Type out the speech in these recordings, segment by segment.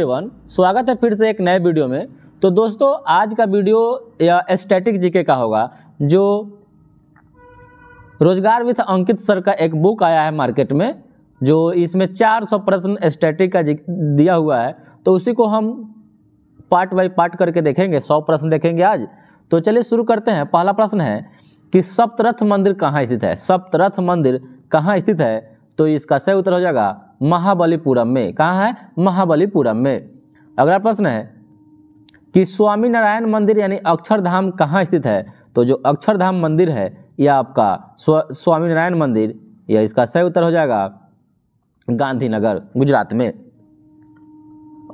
everyone स्वागत है फिर से एक नए वीडियो में तो दोस्तों आज का वीडियो या स्टैटिक जीके का होगा जो रोजगार विथ अंकित सर का एक बुक आया है मार्केट में जो इसमें 400 प्रश्न स्टैटिक का दिया हुआ है तो उसी को हम पार्ट बाय पार्ट करके देखेंगे 100 प्रश्न देखेंगे आज तो चलिए शुरू करते हैं पहला प्रश्न है कि सप्तरथ मंदिर कहाँ स्थित है सप्तरथ मंदिर कहाँ स्थित है तो इसका सही उत्तर हो जाएगा महाबलीपुरम में कहाँ है महाबलीपुरम में अगला प्रश्न है कि स्वामी नारायण मंदिर यानी अक्षरधाम कहाँ स्थित है तो जो अक्षरधाम मंदिर है यह आपका स्व स्वामी नारायण मंदिर यह इसका सही उत्तर हो जाएगा गांधीनगर गुजरात में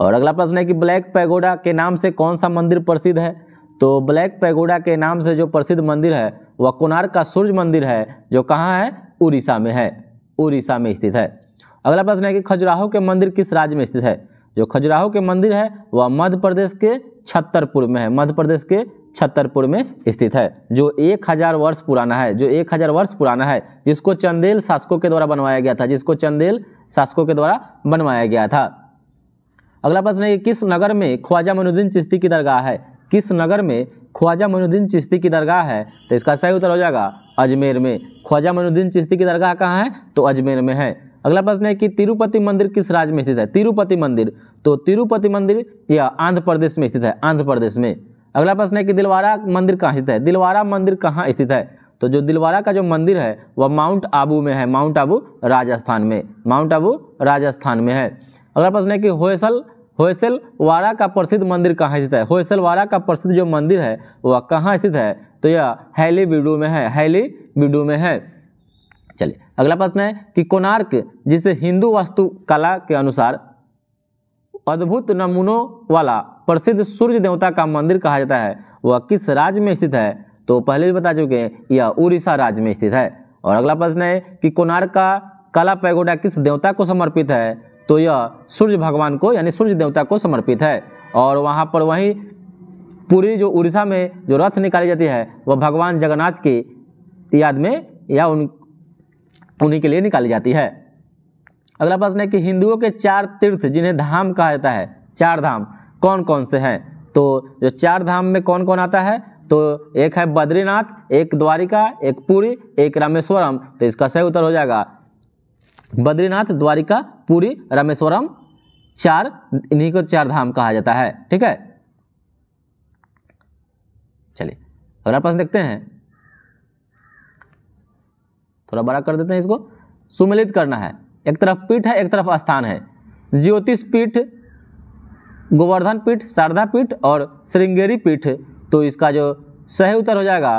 और अगला प्रश्न है कि ब्लैक पैगोडा के नाम से कौन सा मंदिर प्रसिद्ध है तो ब्लैक पैगोडा के नाम से जो प्रसिद्ध मंदिर है वह कोनार्क का सूर्य मंदिर है जो कहाँ है उड़ीसा में है उड़ीसा में स्थित है अगला प्रश्न है कि खजुराहो के मंदिर किस राज्य में स्थित है जो खजुराहो के मंदिर है वह मध्य प्रदेश के छत्तरपुर में है मध्य प्रदेश के छत्तरपुर में स्थित है जो एक हजार वर्ष पुराना है जो एक हजार वर्ष पुराना है जिसको चंदेल शासकों के द्वारा बनवाया गया था जिसको चंदेल शासकों के द्वारा बनवाया गया था अगला प्रश्न है कि किस नगर में ख्वाजा मनुद्दीन चिश्ती की दरगाह है किस नगर में ख्वाजा मनुद्दीन चिश्ती की दरगाह है तो इसका सही उत्तर हो जाएगा अजमेर में ख्वाजा मनुद्दीन चिश्ती की दरगाह कहाँ है तो अजमेर में है अगला प्रश्न है कि तिरुपति मंदिर किस राज्य में स्थित है तिरुपति मंदिर तो तिरुपति मंदिर यह आंध्र प्रदेश में स्थित है आंध्र प्रदेश में अगला प्रश्न है कि दिलवारा मंदिर कहाँ स्थित है दिलवारा मंदिर कहाँ स्थित है तो जो दिलवारा का जो मंदिर है वह माउंट आबू में है माउंट आबू राजस्थान में माउंट आबू राजस्थान में है अगला प्रश्न है कि होयसल वाड़ा का प्रसिद्ध मंदिर कहाँ स्थित है वाड़ा का प्रसिद्ध जो मंदिर है वह कहाँ स्थित है तो यह हैली बीडू में है हैली बीडू में है चलिए अगला प्रश्न है कि कोणार्क जिसे हिंदू कला के अनुसार अद्भुत नमूनों वाला प्रसिद्ध सूर्य देवता का मंदिर कहा जाता है वह किस राज्य में स्थित है तो पहले भी बता चुके हैं यह उड़ीसा राज्य में स्थित है और अगला प्रश्न है कि कोणार्क का कला पैगोडा किस देवता को समर्पित है तो यह सूर्य भगवान को यानी सूर्य देवता को समर्पित है और वहाँ पर वहीं पूरी जो उड़ीसा में जो रथ निकाली जाती है वह भगवान जगन्नाथ की याद में या उन उन्हीं के लिए निकाली जाती है अगला प्रश्न है कि हिंदुओं के चार तीर्थ जिन्हें धाम कहा जाता है चार धाम कौन कौन से हैं तो जो चार धाम में कौन कौन आता है तो एक है बद्रीनाथ एक द्वारिका एक पुरी एक रामेश्वरम तो इसका सही उत्तर हो जाएगा बद्रीनाथ द्वारिका पुरी रामेश्वरम चार इन्हीं को चार धाम कहा जाता है ठीक है चलिए अगला प्रश्न देखते हैं थोड़ा बड़ा कर देते हैं इसको सुमिलित करना है एक तरफ पीठ है एक तरफ स्थान है ज्योतिष पीठ गोवर्धन पीठ शारदा पीठ और श्रृंगेरी पीठ तो इसका जो सही उत्तर हो जाएगा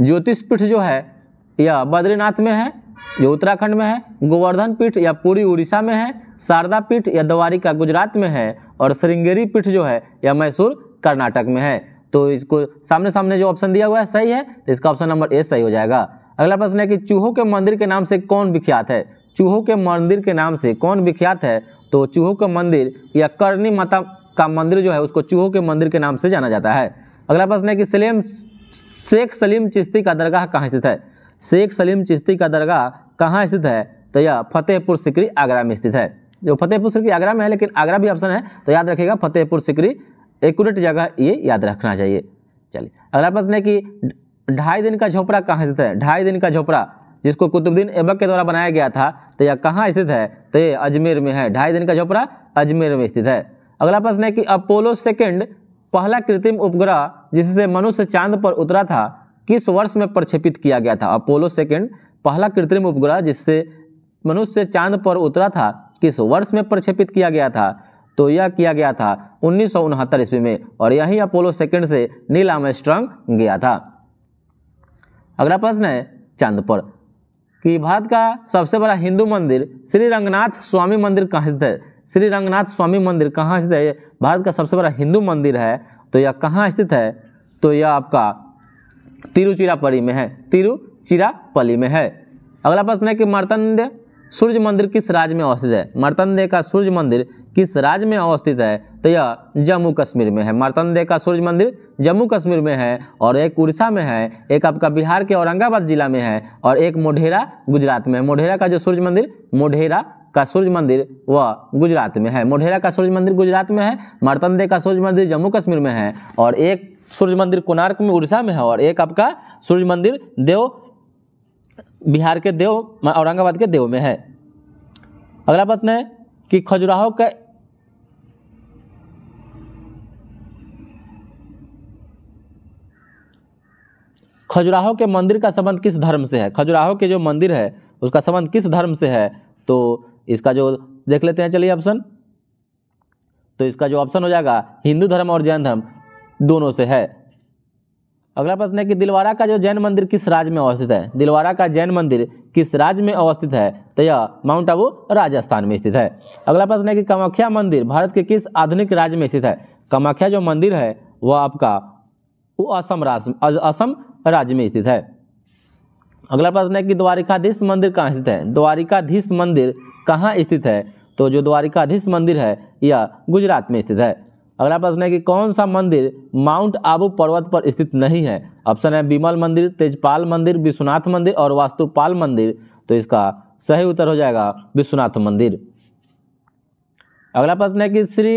ज्योतिष पीठ जो है यह बद्रीनाथ में है जो उत्तराखंड में है गोवर्धन पीठ या पूरी उड़ीसा में है शारदा पीठ या द्वारिका गुजरात में है और श्रृंगेरी पीठ जो है यह मैसूर कर्नाटक में है तो इसको सामने सामने जो ऑप्शन दिया हुआ है सही है तो इसका ऑप्शन नंबर ए सही हो जाएगा अगला प्रश्न है कि चूहों के मंदिर के नाम से कौन विख्यात है चूहों के मंदिर के नाम से कौन विख्यात है तो चूहों का मंदिर या करणी माता का मंदिर जो है उसको चूहों के मंदिर के नाम से जाना जाता है अगला प्रश्न है कि सलीम शेख सलीम चिश्ती का दरगाह कहाँ स्थित है शेख सलीम चिश्ती का दरगाह कहाँ स्थित है तो यह फतेहपुर सिकरी आगरा में स्थित है जो फतेहपुर सिकरी आगरा में है लेकिन आगरा भी ऑप्शन है तो याद रखिएगा फतेहपुर सिकरी एकूरेट जगह ये याद रखना चाहिए चलिए अगला प्रश्न है कि ढाई दिन का झोपड़ा कहाँ स्थित है ढाई दिन का झोपड़ा जिसको कुतुबुद्दीन ऐबक के द्वारा बनाया गया था तो यह कहाँ स्थित है तो ये अजमेर में है ढाई दिन का झोपड़ा अजमेर में स्थित है अगला प्रश्न है कि अपोलो सेकेंड पहला कृत्रिम उपग्रह जिससे मनुष्य चांद पर उतरा था किस वर्ष में प्रक्षेपित किया गया था अपोलो सेकेंड पहला कृत्रिम उपग्रह जिससे मनुष्य चांद पर उतरा था किस वर्ष में प्रक्षेपित किया गया था तो यह किया गया था उन्नीस ईस्वी में और यही अपोलो सेकेंड से नील आमस्ट्रॉन्ग गया था अगला प्रश्न है चांद पर कि भारत का सबसे बड़ा हिंदू मंदिर श्री रंगनाथ स्वामी मंदिर कहाँ स्थित है श्री रंगनाथ स्वामी मंदिर कहाँ स्थित है भारत का सबसे बड़ा हिंदू मंदिर है तो यह कहाँ स्थित है तो यह आपका तिरुचिरापल्ली में है तिरुचिरापल्ली में है अगला प्रश्न है कि मार्तंड सूर्य मंदिर किस राज्य में अवस्थित है मार्तंडे का सूर्य मंदिर किस राज्य में अवस्थित है तो यह जम्मू कश्मीर में है मारतंदे का सूर्य मंदिर जम्मू कश्मीर में है और एक उड़ीसा में है एक आपका बिहार के औरंगाबाद जिला में है और एक मोढेरा गुजरात में है मोढेरा का जो सूर्य मंदिर मोढेरा का सूर्य मंदिर वह गुजरात में है मोढेरा का सूर्य मंदिर गुजरात में है मारतंदे का सूर्य मंदिर जम्मू कश्मीर में है और एक सूर्य मंदिर कोणार्क में उड़ीसा में है और एक आपका सूर्य मंदिर देव बिहार के देव औरंगाबाद के देव में है अगला प्रश्न है कि खजुराहो का खजुराहो के मंदिर का संबंध किस धर्म से है खजुराहो के जो मंदिर है उसका संबंध किस धर्म से है तो इसका जो देख लेते हैं चलिए ऑप्शन तो इसका जो ऑप्शन हो जाएगा हिंदू धर्म और जैन धर्म दोनों से है अगला प्रश्न है कि दिलवारा का जो जैन मंदिर किस राज्य में अवस्थित है दिलवारा का जैन मंदिर किस राज्य में अवस्थित है तो यह माउंट आबू राजस्थान में स्थित है अगला प्रश्न है कि कामाख्या मंदिर भारत के किस आधुनिक राज्य में स्थित है कामाख्या जो मंदिर है वह आपका वो असम राज असम राज्य में स्थित है अगला प्रश्न है कि द्वारिकाधीश मंदिर कहाँ स्थित है द्वारिकाधीश मंदिर कहाँ स्थित है तो जो द्वारिकाधीश मंदिर है यह गुजरात में स्थित है अगला प्रश्न है कि कौन सा मंदिर माउंट आबू पर्वत पर स्थित नहीं है ऑप्शन है बिमल मंदिर तेजपाल मंदिर विश्वनाथ मंदिर और वास्तुपाल मंदिर तो इसका सही उत्तर हो जाएगा विश्वनाथ मंदिर अगला प्रश्न है कि श्री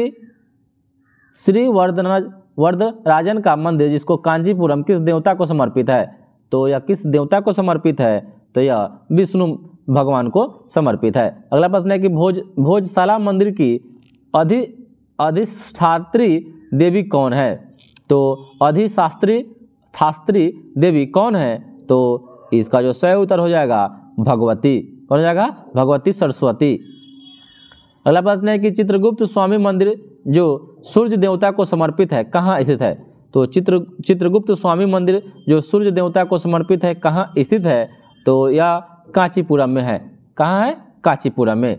श्री वर्धना राजन का मंदिर जिसको कांजीपुरम किस देवता को समर्पित है तो यह किस देवता को समर्पित है तो यह विष्णु भगवान को समर्पित है अगला प्रश्न है कि भोज भोजशाला मंदिर की अधि अधिष्ठात्री देवी कौन है तो अधिशास्त्री थास्त्री देवी कौन है तो इसका जो सही उत्तर हो जाएगा भगवती कौन हो जाएगा भगवती सरस्वती अगला प्रश्न है कि चित्रगुप्त स्वामी मंदिर जो सूर्य देवता को समर्पित है कहाँ स्थित है तो चित्र चित्रगुप्त स्वामी मंदिर जो सूर्य देवता को समर्पित है कहाँ स्थित है तो यह कांचीपुरा में है कहाँ है कांचीपुरा में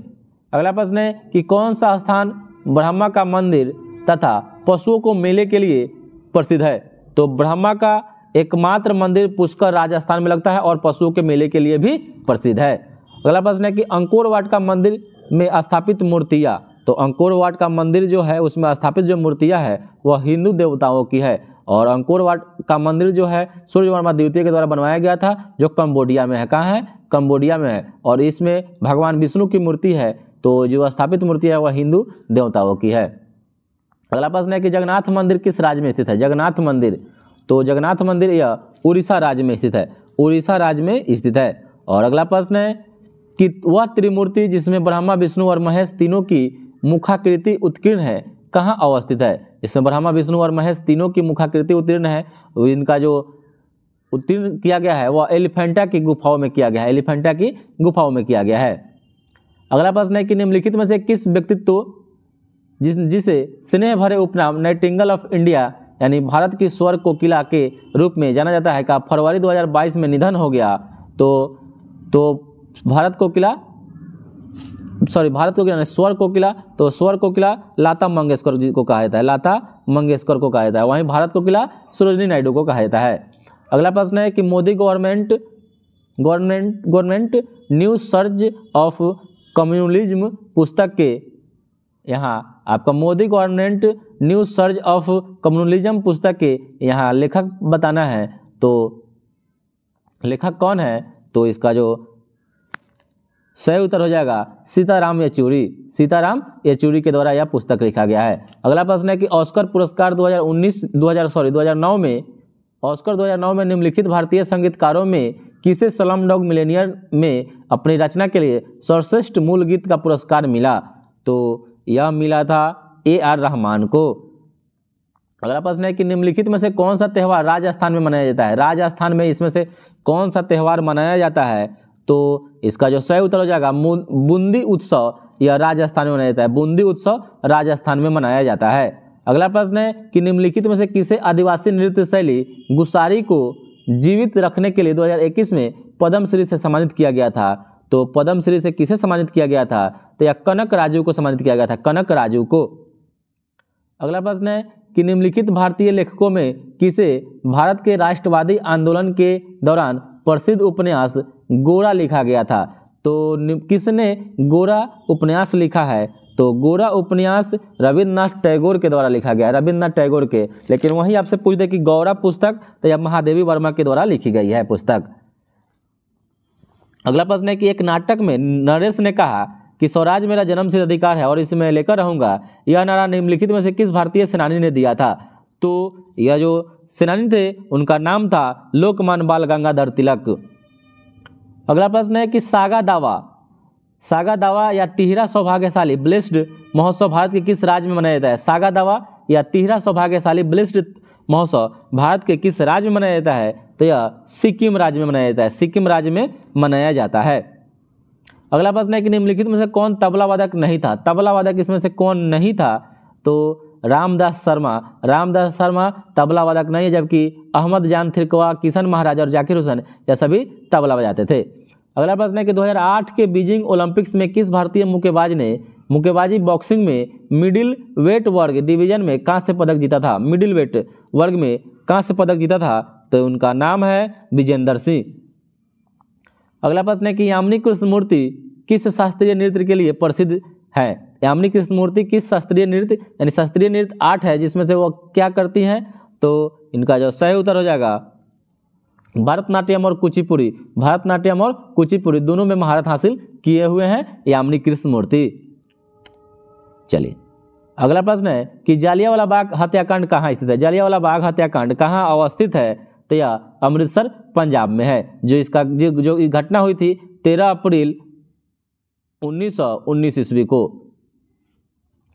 अगला प्रश्न है कि कौन सा स्थान ब्रह्मा का मंदिर तथा पशुओं को मेले के लिए प्रसिद्ध है तो ब्रह्मा का एकमात्र मंदिर पुष्कर राजस्थान में लगता है और पशुओं के मेले के लिए भी प्रसिद्ध है अगला प्रश्न है कि अंकोरवाट का मंदिर में स्थापित मूर्तियाँ तो अंकोर वाट का मंदिर जो है उसमें स्थापित जो मूर्तियाँ है वह हिंदू देवताओं की है और अंकोरवाट वाट का मंदिर जो है सूर्य वर्मा द्वितीय के द्वारा बनवाया गया था जो कम्बोडिया में है कहाँ है कम्बोडिया में है और इसमें भगवान विष्णु की मूर्ति है तो जो स्थापित मूर्ति है वह हिंदू देवताओं की है अगला प्रश्न है कि जगन्नाथ मंदिर किस राज्य में स्थित है जगन्नाथ मंदिर तो जगन्नाथ मंदिर यह उड़ीसा राज्य में स्थित है उड़ीसा राज्य में स्थित है और अगला प्रश्न है कि वह त्रिमूर्ति जिसमें ब्रह्मा विष्णु और महेश तीनों की मुखाकृति उत्कीर्ण है कहाँ अवस्थित है इसमें ब्रह्मा विष्णु और महेश तीनों की मुखाकृति उत्तीर्ण है इनका जो उत्तीर्ण किया गया है वह एलिफेंटा की गुफाओं में किया गया है एलिफेंटा की गुफाओं में किया गया है अगला प्रश्न है कि निम्नलिखित में से किस व्यक्तित्व जिस जिसे स्नेह भरे उपनाम नाइटिंगल ऑफ इंडिया यानी भारत की स्वर कोकिला के रूप में जाना जाता है का फरवरी 2022 में निधन हो गया तो तो भारत कोकिला सॉरी भारत को किला स्वर कोकिला तो स्वर कोकिला लाता मंगेशकर जी को कहा जाता है लाता मंगेशकर को कहा जाता है वहीं भारत को किला सरोजनी नायडू को कहा जाता है अगला प्रश्न है कि Modi government government government new surge of communism पुस्तक के यहाँ आपका Modi government new surge of communism पुस्तक के यहाँ लेखक बताना है तो लेखक कौन है तो इसका जो सही उत्तर हो जाएगा सीताराम येचूरी सीताराम येचूरी के द्वारा यह पुस्तक लिखा गया है अगला प्रश्न है कि ऑस्कर पुरस्कार 2019 2000 सॉरी 2009 में ऑस्कर 2009 में निम्नलिखित भारतीय संगीतकारों में किसे सलम डॉग मिलेनियर में अपनी रचना के लिए सर्वश्रेष्ठ मूल गीत का पुरस्कार मिला तो यह मिला था ए आर रहमान को अगला प्रश्न है कि निम्नलिखित में से कौन सा त्यौहार राजस्थान में मनाया जाता है राजस्थान में इसमें से कौन सा त्यौहार मनाया जाता है तो इसका जो सही उत्तर हो जाएगा बूंदी उत्सव यह राजस्थान में मनाया जाता है बूंदी उत्सव राजस्थान में मनाया जाता है अगला प्रश्न है कि निम्नलिखित में से किसे आदिवासी नृत्य शैली गुसारी को जीवित रखने के लिए 2021 में पद्मश्री से सम्मानित किया गया था तो पद्मश्री से किसे सम्मानित किया गया था तो यह कनक राजू को सम्मानित किया गया था कनक राजू को अगला प्रश्न है कि निम्नलिखित भारतीय लेखकों में किसे भारत के राष्ट्रवादी आंदोलन के दौरान प्रसिद्ध उपन्यास गोरा लिखा गया था तो किसने गोरा उपन्यास लिखा है तो गोरा उपन्यास रविन्द्रनाथ टैगोर के द्वारा लिखा गया है रविन्द्रनाथ टैगोर के लेकिन वहीं आपसे पूछ दे कि गौरा पुस्तक तो यह महादेवी वर्मा के द्वारा लिखी गई है पुस्तक अगला प्रश्न है कि एक नाटक में नरेश ने कहा कि स्वराज मेरा जन्म से अधिकार है और इसे मैं लेकर रहूंगा यह नारा निम्नलिखित में से किस भारतीय सेनानी ने दिया था तो यह जो सेनानी थे उनका नाम था लोकमान बाल गंगाधर तिलक अगला प्रश्न है कि सागा दावा सागा दावा या तिहरा सौभाग्यशाली ब्लिस्ड महोत्सव भारत के किस राज्य में मनाया जाता है सागा दावा या तिहरा सौभाग्यशाली ब्लिस्ड महोत्सव भारत के किस राज्य में मनाया जाता है तो यह सिक्किम राज्य में मनाया जाता है सिक्किम राज्य में मनाया जाता है अगला प्रश्न है कि निम्नलिखित में से कौन तबला वादक नहीं था तबला वादक इसमें से कौन नहीं था तो रामदास शर्मा रामदास शर्मा तबला वादक नहीं है जबकि अहमद जान थिरकवा किशन महाराज और जाकिर हुसैन यह सभी तबला बजाते थे अगला प्रश्न है कि 2008 के बीजिंग ओलंपिक्स में किस भारतीय मुक्केबाज ने मुक्केबाजी बॉक्सिंग में मिडिल वेट वर्ग डिवीजन में कांस्य पदक जीता था मिडिल वेट वर्ग में कांस्य पदक जीता था तो उनका नाम है विजेंद्र सिंह अगला प्रश्न है कि यामिनी कृष्णमूर्ति किस शास्त्रीय नृत्य के लिए प्रसिद्ध है यामिनी कृष्णमूर्ति की शास्त्रीय नृत्य यानी शास्त्रीय नृत्य आठ है जिसमें से वो क्या करती हैं तो इनका जो सही उत्तर हो जाएगा भरतनाट्यम और कुचिपुरी भरतनाट्यम और कुचिपुरी दोनों में महारत हासिल किए हुए हैं यामिनी कृष्णमूर्ति चलिए अगला प्रश्न है कि जालियावाला बाग हत्याकांड कहाँ स्थित है जालियावाला बाग हत्याकांड कहाँ अवस्थित है तो यह अमृतसर पंजाब में है जो इसका जो जो घटना हुई थी तेरह अप्रैल उन्नीस सौ उन्नीस ईस्वी को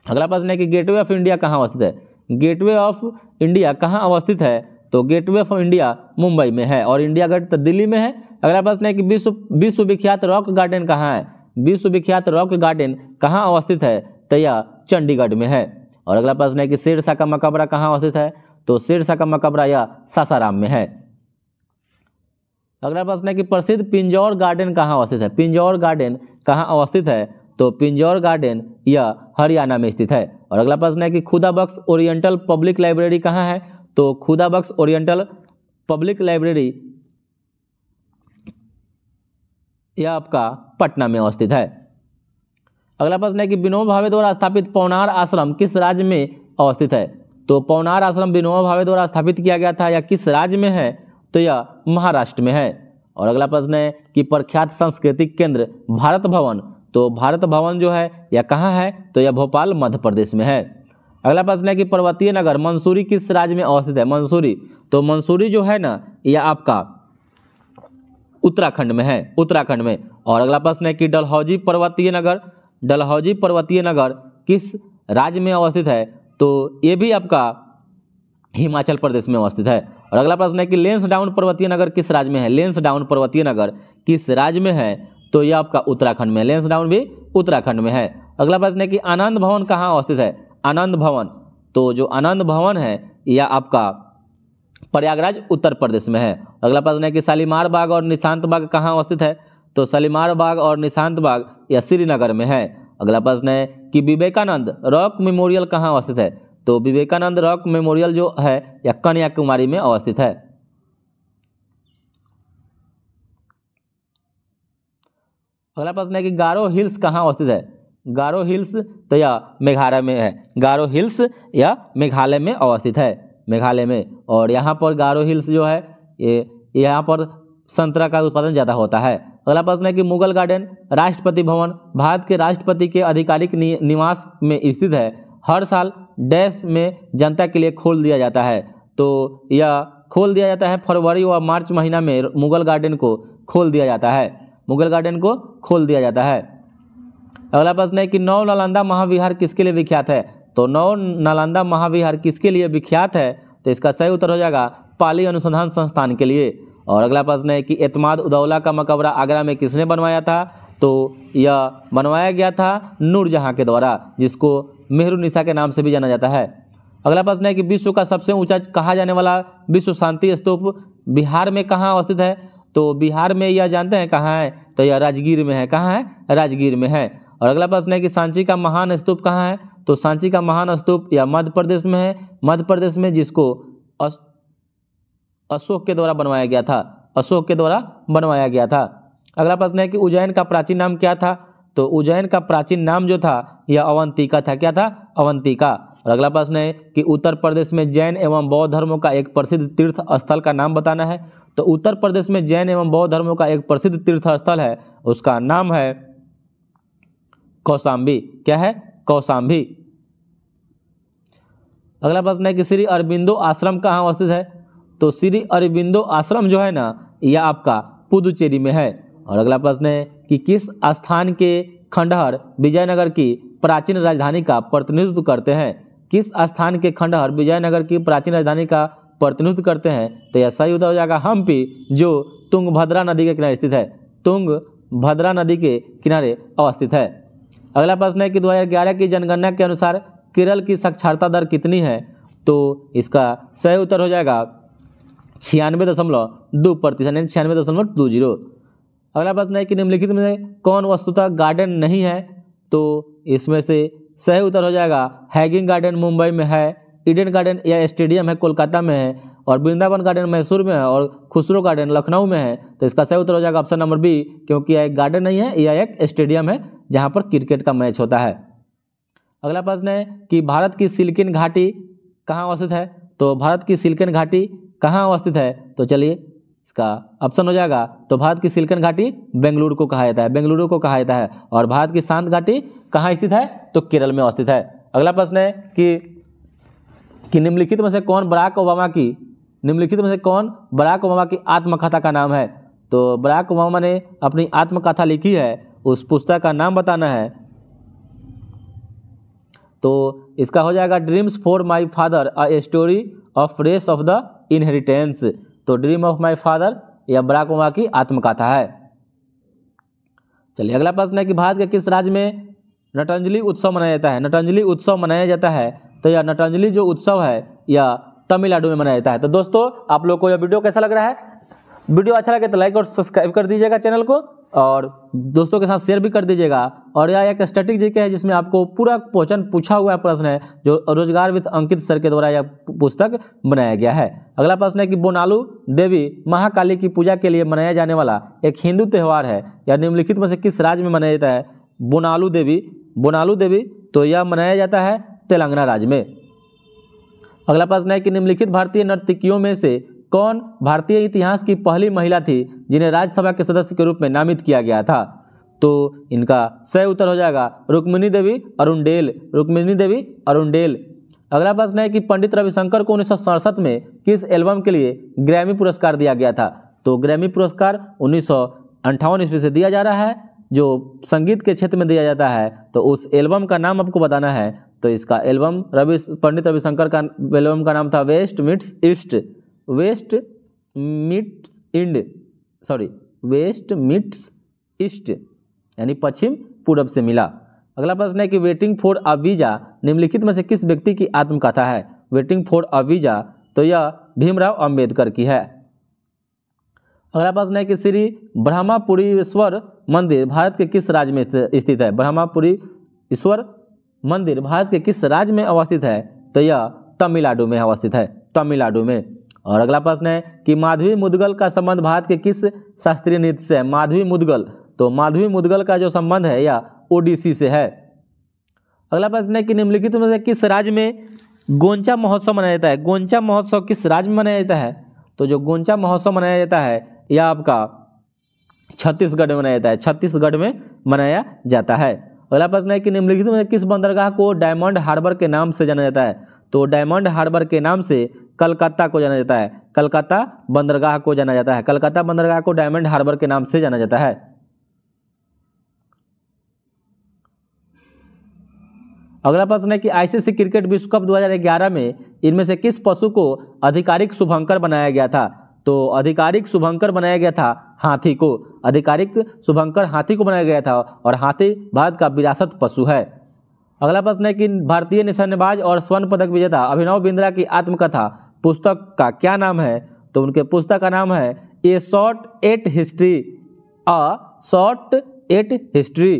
अगला प्रश्न है कि गेटवे ऑफ इंडिया कहाँ अवस्थित है गेटवे ऑफ इंडिया कहाँ अवस्थित है तो गेटवे ऑफ इंडिया मुंबई में है और इंडिया गेट तो दिल्ली में है अगला प्रश्न है कि विश्व विश्वविख्यात रॉक गार्डन कहाँ है विश्वविख्यात रॉक गार्डन कहाँ अवस्थित है तो यह चंडीगढ़ में है और अगला प्रश्न है कि शेरशाह का मकबरा कहाँ अवस्थित है तो शेरशाह का मकबरा यह सासाराम में है अगला प्रश्न है कि प्रसिद्ध पिंजौर गार्डन कहाँ अवस्थित है पिंजौर गार्डन कहाँ अवस्थित है तो पिंजौर गार्डन यह हरियाणा में स्थित है और अगला प्रश्न है कि खुदा बक्स ओरिएंटल पब्लिक लाइब्रेरी कहाँ है तो खुदा बक्स ओरिएंटल पब्लिक लाइब्रेरी यह आपका पटना में अवस्थित है अगला प्रश्न है कि विनोबा भावे द्वारा स्थापित पौनार आश्रम किस राज्य में अवस्थित है तो पौनार आश्रम विनोबा भावे द्वारा स्थापित किया गया था या किस राज्य में है तो यह महाराष्ट्र में है और अगला प्रश्न है कि प्रख्यात सांस्कृतिक केंद्र भारत भवन तो भारत भवन जो है या कहाँ है तो यह भोपाल मध्य प्रदेश में है अगला प्रश्न है कि पर्वतीय नगर मंसूरी किस राज्य में अवस्थित है मंसूरी तो मंसूरी जो है ना यह आपका उत्तराखंड में है उत्तराखंड में और अगला प्रश्न है कि डलहौजी पर्वतीय नगर डलहौजी पर्वतीय नगर किस राज्य में अवस्थित है तो ये भी आपका हिमाचल प्रदेश में अवस्थित है और अगला प्रश्न है कि लेंस डाउन पर्वतीय नगर किस राज्य में है लेंस डाउन पर्वतीय नगर किस राज्य में है तो ये आपका उत्तराखंड में लेंस डाउन भी उत्तराखंड में है अगला प्रश्न है कि आनंद भवन कहाँ अवस्थित है आनंद भवन तो जो आनंद भवन है यह आपका प्रयागराज उत्तर प्रदेश में है अगला प्रश्न है कि शालीमार बाग और निशांत बाग कहाँ अवस्थित है तो शालीमार बाग और निशांत बाग यह श्रीनगर में है अगला प्रश्न है कि विवेकानंद रॉक मेमोरियल कहाँ अवस्थित है तो विवेकानंद रॉक मेमोरियल जो है यह कन्याकुमारी में अवस्थित है अगला प्रश्न है कि गारो हिल्स कहाँ अवस्थित है गारो हिल्स तो यह मेघालय में है गारो हिल्स यह मेघालय में अवस्थित है मेघालय में और यहाँ पर गारो हिल्स जो है ये यहाँ पर संतरा का उत्पादन ज़्यादा होता है अगला प्रश्न है कि मुगल गार्डन राष्ट्रपति भवन भारत के राष्ट्रपति के आधिकारिक निवास में स्थित है हर साल डैश में जनता के लिए खोल दिया जाता है तो यह खोल दिया जाता है फरवरी व मार्च महीना में मुगल गार्डन को खोल दिया जाता है मुगल गार्डन को खोल दिया जाता है अगला प्रश्न है कि नौ नालंदा महाविहार किसके लिए विख्यात है तो नौ नालंदा महाविहार किसके लिए विख्यात है तो इसका सही उत्तर हो जाएगा पाली अनुसंधान संस्थान के लिए और अगला प्रश्न है कि एतमाद उदौला का मकबरा आगरा में किसने बनवाया था तो यह बनवाया गया था नूरजहाँ के द्वारा जिसको मेहरू निशा के नाम से भी जाना जाता है अगला प्रश्न है कि विश्व का सबसे ऊंचा कहा जाने वाला विश्व शांति स्तूप बिहार में कहाँ अवस्थित है तो बिहार में यह जानते हैं कहाँ है तो यह राजगीर में है कहाँ है राजगीर में है और अगला प्रश्न है कि सांची का महान स्तूप कहाँ है तो सांची का महान स्तूप यह मध्य प्रदेश में है मध्य प्रदेश में जिसको अशोक के द्वारा बनवाया गया था अशोक के द्वारा बनवाया गया था अगला प्रश्न है कि उज्जैन का प्राचीन नाम क्या था तो उज्जैन का प्राचीन नाम जो था यह अवंतिका था क्या था अवंतिका और अगला प्रश्न है कि उत्तर प्रदेश में जैन एवं बौद्ध धर्मों का एक प्रसिद्ध तीर्थ स्थल का नाम बताना है तो उत्तर प्रदेश में जैन एवं बौद्ध धर्मों का एक प्रसिद्ध तीर्थस्थल है उसका नाम है कौशाम्बी क्या है कौशाम्बी अगला प्रश्न है कि श्री अरबिंदो आश्रम कहाँ अवस्थित है तो श्री अरबिंदो आश्रम जो है ना यह आपका पुदुचेरी में है और अगला प्रश्न है कि किस स्थान के खंडहर विजयनगर की प्राचीन राजधानी का प्रतिनिधित्व करते हैं किस स्थान के खंडहर विजयनगर की प्राचीन राजधानी का प्रतिनिधित्व करते हैं तो यह सही उत्तर हो जाएगा हम्पी जो तुंगभद्रा नदी के किनारे स्थित है तुंगभद्रा नदी के किनारे अवस्थित है अगला प्रश्न है कि 2011 की जनगणना के अनुसार केरल की साक्षरता दर कितनी है तो इसका सही उत्तर हो जाएगा छियानवे दशमलव दो प्रतिशत यानी छियानवे दशमलव दो जीरो अगला प्रश्न है कि निम्नलिखित में कौन वस्तुतः गार्डन नहीं है तो इसमें से सही उत्तर हो जाएगा हैगिंग गार्डन मुंबई में है ईडन गार्डन या स्टेडियम है कोलकाता में है और वृंदावन गार्डन मैसूर में है और खुसरो गार्डन लखनऊ में है तो इसका सही उत्तर हो जाएगा ऑप्शन नंबर बी क्योंकि यह एक गार्डन नहीं है यह एक स्टेडियम है जहाँ पर क्रिकेट का मैच होता है अगला प्रश्न है कि भारत की सिल्किन घाटी कहाँ अवस्थित है तो भारत की सिल्किन घाटी कहाँ अवस्थित है तो चलिए इसका ऑप्शन हो जाएगा तो भारत की सिल्कन घाटी बेंगलुरु को कहा जाता है बेंगलुरु को कहा जाता है और भारत की शांत घाटी कहाँ स्थित है तो केरल में अवस्थित है अगला प्रश्न है कि कि निम्नलिखित में से कौन बराक ओबामा की निम्नलिखित में से कौन बराक ओबामा की आत्मकथा का नाम है तो बराक ओबामा ने अपनी आत्मकथा लिखी है उस पुस्तक का नाम बताना है तो इसका हो जाएगा dreams for my father a story of race of the inheritance तो ड्रीम ऑफ माय फादर या बराक ओबामा की आत्मकथा है चलिए अगला प्रश्न है कि भारत के किस राज्य में नटंजलि उत्सव मनाया जाता है नटंजलि उत्सव मनाया जाता है तो यह नटांजलि जो उत्सव है यह तमिलनाडु में मनाया जाता है तो दोस्तों आप लोग को यह वीडियो कैसा लग रहा है वीडियो अच्छा लगे तो लाइक और सब्सक्राइब कर दीजिएगा चैनल को और दोस्तों के साथ शेयर भी कर दीजिएगा और यह एक स्टैटिक जीके है जिसमें आपको पूरा क्वेश्चन पूछा हुआ प्रश्न है जो रोजगार विद अंकित सर के द्वारा यह पुस्तक बनाया गया है अगला प्रश्न है कि बोनालू देवी महाकाली की पूजा के लिए मनाया जाने वाला एक हिंदू त्यौहार है या निम्नलिखित में से किस राज्य में मनाया जाता है बोनालू देवी बोनालू देवी तो यह मनाया जाता है तेलंगाना राज्य में अगला प्रश्न है कि निम्नलिखित भारतीय नर्तकियों में से कौन भारतीय इतिहास की पहली महिला थी जिन्हें राज्यसभा के सदस्य के रूप में नामित किया गया था तो इनका सही उत्तर हो जाएगा रुक्मिणी देवी अरुणेल रुक्मिणी देवी अरुण डेल अगला प्रश्न है कि पंडित रविशंकर को उन्नीस में किस एल्बम के लिए ग्रैमी पुरस्कार दिया गया था तो ग्रैमी पुरस्कार उन्नीस ईस्वी से दिया जा रहा है जो संगीत के क्षेत्र में दिया जाता है तो उस एल्बम का नाम आपको बताना है तो इसका एल्बम रवि पंडित रविशंकर का एल्बम का नाम था west meets east west meets end sorry west meets east यानी पश्चिम पूरब से मिला अगला प्रश्न है कि वेटिंग फॉर अ वीजा निम्नलिखित में से किस व्यक्ति की आत्मकथा है वेटिंग फॉर अ वीजा तो यह भीमराव अंबेडकर की है अगला प्रश्न है कि श्री ब्रह्मापुरीश्वर मंदिर भारत के किस राज्य में स्थित है ब्रह्मापुरी ईश्वर मंदिर भारत के किस राज्य में अवस्थित है तो यह तमिलनाडु में अवस्थित है तमिलनाडु में और अगला प्रश्न है कि माधवी मुदगल का संबंध भारत के किस शास्त्रीय नृत्य से है माधवी मुदगल तो माधवी मुदगल का जो संबंध है यह ओडिसी से है अगला प्रश्न है कि निम्नलिखित में से किस राज्य में गोंचा महोत्सव मनाया जाता है गोंचा महोत्सव किस राज्य में मनाया जाता है तो जो गोंचा महोत्सव मनाया जाता है यह आपका छत्तीसगढ़ में मनाया जाता है छत्तीसगढ़ में मनाया जाता है अगला प्रश्न है कि निम्नलिखित में किस बंदरगाह को डायमंड हार्बर के नाम से जाना जाता है तो डायमंड हार्बर के नाम से कलकत्ता को जाना जाता है कलकत्ता बंदरगाह को जाना जाता है कलकत्ता बंदरगाह को डायमंड हार्बर के नाम से जाना जाता है अगला प्रश्न है कि आईसीसी क्रिकेट विश्व कप 2011 में इनमें से किस पशु को आधिकारिक शुभंकर बनाया गया था तो आधिकारिक शुभंकर बनाया गया था हाथी को आधिकारिक शुभंकर हाथी को बनाया गया था और हाथी भारत का विरासत पशु है अगला प्रश्न है कि भारतीय निशानेबाज और स्वर्ण पदक विजेता अभिनव बिंद्रा की आत्मकथा पुस्तक का क्या नाम है तो उनके पुस्तक का नाम है a shorter history a shorter history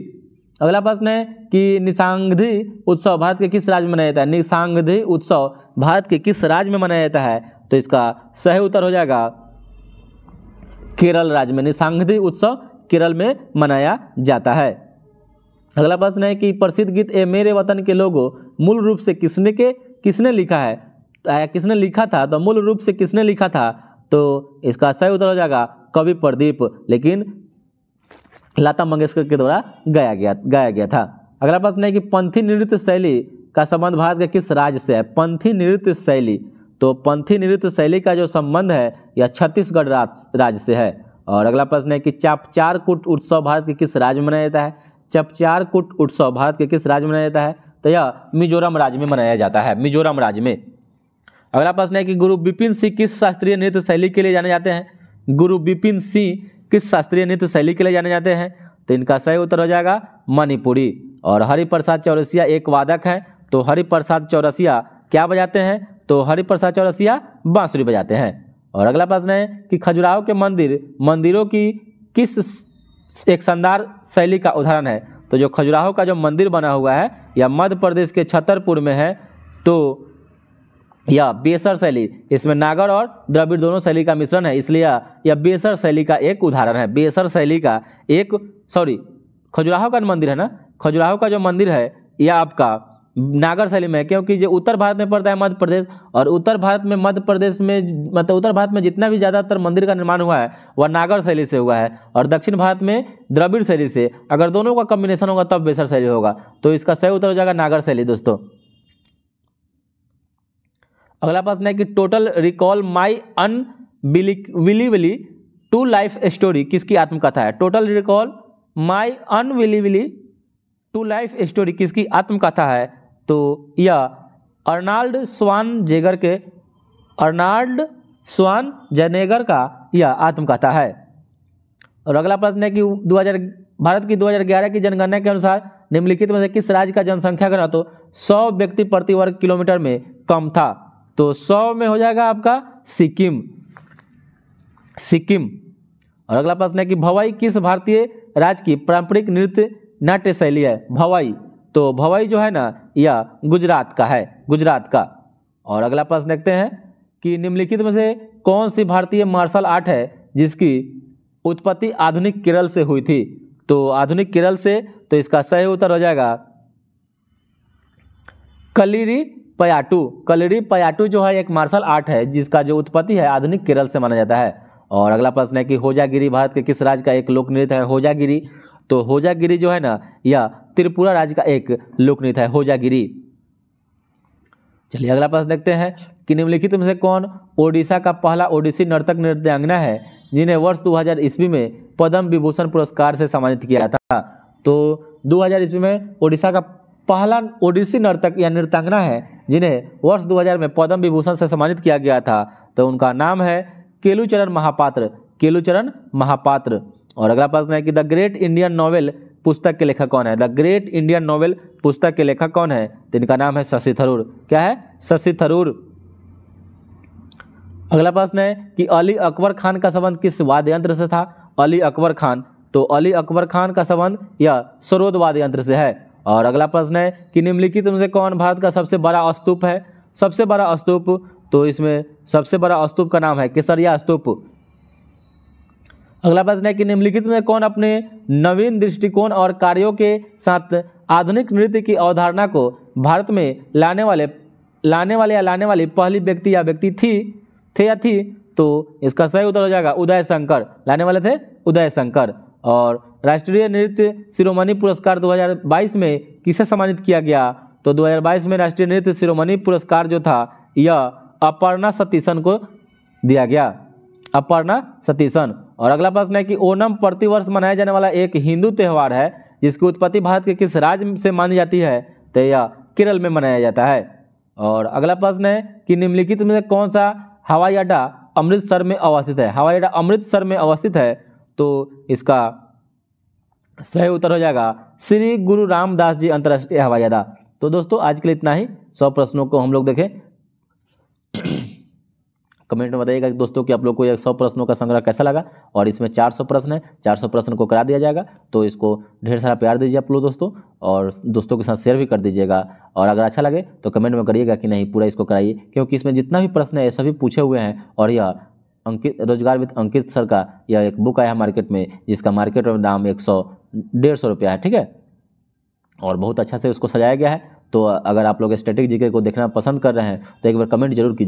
अगला प्रश्न है कि निशांगधि उत्सव भारत के किस राज्य में मनाया जाता है निशांगधि उत्सव भारत के किस राज्य में मनाया जाता है तो इसका सही उत्तर हो जाएगा केरल राज्य में निसांगधि उत्सव केरल में मनाया जाता है अगला प्रश्न है कि प्रसिद्ध गीत ए मेरे वतन के लोगों मूल रूप से किसने के किसने लिखा है आया किसने लिखा था तो मूल रूप से किसने लिखा था तो इसका सही उत्तर हो जाएगा कवि प्रदीप लेकिन लता मंगेशकर के द्वारा गाया गया गाया गया था अगला प्रश्न है कि पंथी नृत्य शैली का संबंध भारत के किस राज्य से है पंथी नृत्य शैली तो पंथी नृत्य शैली का जो संबंध है यह छत्तीसगढ़ राज्य से है और अगला प्रश्न है कि चपचार कुट उत्सव भारत के किस राज्य में मनाया जाता है चपचार कुट उत्सव भारत के किस राज्य में मनाया जाता है तो यह मिजोरम राज्य में मनाया जाता है मिजोरम राज्य में अगला प्रश्न है कि गुरु बिपिन सिंह किस शास्त्रीय नृत्य शैली के लिए जाने जाते हैं गुरु बिपिन सिंह किस शास्त्रीय नृत्य शैली के लिए जाने जाते हैं तो इनका सही उत्तर हो जाएगा मणिपुरी और हरिप्रसाद चौरसिया एक वादक है तो हरिप्रसाद चौरसिया क्या बजाते हैं तो हरिप्रसाद चौरसिया बांसुरी बजाते हैं और अगला प्रश्न है कि खजुराहो के मंदिर मंदिरों की किस एक शानदार शैली का उदाहरण है तो जो खजुराहो का जो मंदिर बना हुआ है यह मध्य प्रदेश के छतरपुर में है तो यह बेसर शैली इसमें नागर और द्रविड़ दोनों शैली का मिश्रण है इसलिए यह बेसर शैली का एक उदाहरण है बेसर शैली का एक सॉरी खजुराहो का मंदिर है ना खजुराहो का जो मंदिर है यह आपका नागर शैली में है क्योंकि जो उत्तर भारत में पड़ता है मध्य प्रदेश और उत्तर भारत में मध्य प्रदेश में मतलब उत्तर भारत में जितना भी ज़्यादातर मंदिर का निर्माण हुआ है वह नागर शैली से हुआ है और दक्षिण भारत में द्रविड़ शैली से अगर दोनों का कॉम्बिनेशन होगा तब बेसर शैली होगा तो इसका सही उत्तर हो जाएगा नागर शैली दोस्तों अगला प्रश्न है कि टोटल रिकॉल माई अन विलीविली टू लाइफ स्टोरी किसकी आत्मकथा है टोटल रिकॉल माई अनविलीविली टू लाइफ स्टोरी किसकी आत्मकथा है तो यह अर्नाल्ड स्वान जेगर के अर्नाल्ड स्वान जनेगर का यह आत्म कहता है और अगला प्रश्न है कि 2000 भारत की 2011 की जनगणना के अनुसार निम्नलिखित में से किस राज्य का जनसंख्या घना तो 100 व्यक्ति प्रति वर्ग किलोमीटर में कम था तो 100 में हो जाएगा आपका सिक्किम सिक्किम और अगला प्रश्न है कि भवाई किस भारतीय राज्य की पारंपरिक नृत्य नाट्य शैली है भवाई तो भवई जो है ना यह गुजरात का है गुजरात का और अगला प्रश्न देखते हैं कि निम्नलिखित में से कौन सी भारतीय मार्शल आर्ट है जिसकी उत्पत्ति आधुनिक केरल से हुई थी तो आधुनिक केरल से तो इसका सही उत्तर हो जाएगा कलीरी पयाटू कलीरी पयाटू जो है एक मार्शल आर्ट है जिसका जो उत्पत्ति है आधुनिक केरल से माना जाता है और अगला प्रश्न है कि होजागिरी भारत के किस राज्य का एक लोक नृत्य है होजागिरी तो होजागिरी जो है ना यह त्रिपुरा राज्य का एक लोकनृत्य है होजागिरी चलिए अगला प्रश्न देखते हैं कि निम्नलिखित में से कौन ओडिशा का पहला ओडिसी नर्तक नृत्यांगना है जिन्हें वर्ष 2000 हज़ार ईस्वी में पद्म विभूषण पुरस्कार से सम्मानित किया था तो 2000 हज़ार ईस्वी में ओडिशा का पहला ओडिसी नर्तक या नृत्यांगना है जिन्हें वर्ष 2000 में पद्म विभूषण से सम्मानित किया गया था तो उनका नाम है केलुचरण महापात्र केलुचरण महापात्र और अगला प्रश्न है कि द ग्रेट इंडियन नॉवल पुस्तक के लेखक कौन है द ग्रेट इंडियन नॉवल पुस्तक के लेखक कौन है तो इनका नाम है शशि थरूर क्या है शशि थरूर अगला प्रश्न है कि अली अकबर खान का संबंध किस वाद्य यंत्र से था अली अकबर खान तो अली अकबर खान का संबंध यह सरोद वाद्य यंत्र से है और अगला प्रश्न है कि निम्नलिखित में से कौन भारत का सबसे बड़ा स्तूप है सबसे बड़ा स्तूप तो इसमें सबसे बड़ा स्तूप का नाम है केसरिया स्तूप अगला प्रश्न है कि निम्नलिखित में कौन अपने नवीन दृष्टिकोण और कार्यों के साथ आधुनिक नृत्य की अवधारणा को भारत में लाने वाले लाने वाले या लाने वाली पहली व्यक्ति या व्यक्ति थी थे या थी तो इसका सही उत्तर हो जाएगा उदय शंकर लाने वाले थे उदय शंकर और राष्ट्रीय नृत्य शिरोमणि पुरस्कार 2022 में किसे सम्मानित किया गया तो 2022 में राष्ट्रीय नृत्य शिरोमणि पुरस्कार जो था यह अपर्णा सतीशन को दिया गया अपर्णा सतीशन और अगला प्रश्न है कि ओणम प्रतिवर्ष मनाया जाने वाला एक हिंदू त्यौहार है जिसकी उत्पत्ति भारत के किस राज्य से मानी जाती है तो यह केरल में मनाया जाता है और अगला प्रश्न है कि निम्नलिखित में कौन सा हवाई अड्डा अमृतसर में अवस्थित है हवाई अड्डा अमृतसर में अवस्थित है तो इसका सही उत्तर हो जाएगा श्री गुरु रामदास जी अंतर्राष्ट्रीय हवाई अड्डा तो दोस्तों आज के लिए इतना ही सौ प्रश्नों को हम लोग देखें कमेंट में बताइएगा दोस्तों कि आप लोग को यह सौ प्रश्नों का संग्रह कैसा लगा और इसमें चार सौ प्रश्न है चार सौ प्रश्न को करा दिया जाएगा तो इसको ढेर सारा प्यार दीजिए आप लोग दोस्तों और दोस्तों के साथ शेयर भी कर दीजिएगा और अगर अच्छा लगे तो कमेंट में करिएगा कि नहीं पूरा इसको कराइए क्योंकि इसमें जितना भी प्रश्न है सभी पूछे हुए हैं और यह अंकित रोजगार विद अंकित सर का यह एक बुक आया है मार्केट में जिसका मार्केट में दाम एक सौ डेढ़ सौ रुपया है ठीक है और बहुत अच्छा से उसको सजाया गया है तो अगर आप लोग स्टैटिक जीके को देखना पसंद कर रहे हैं तो एक बार कमेंट जरूर कीजिए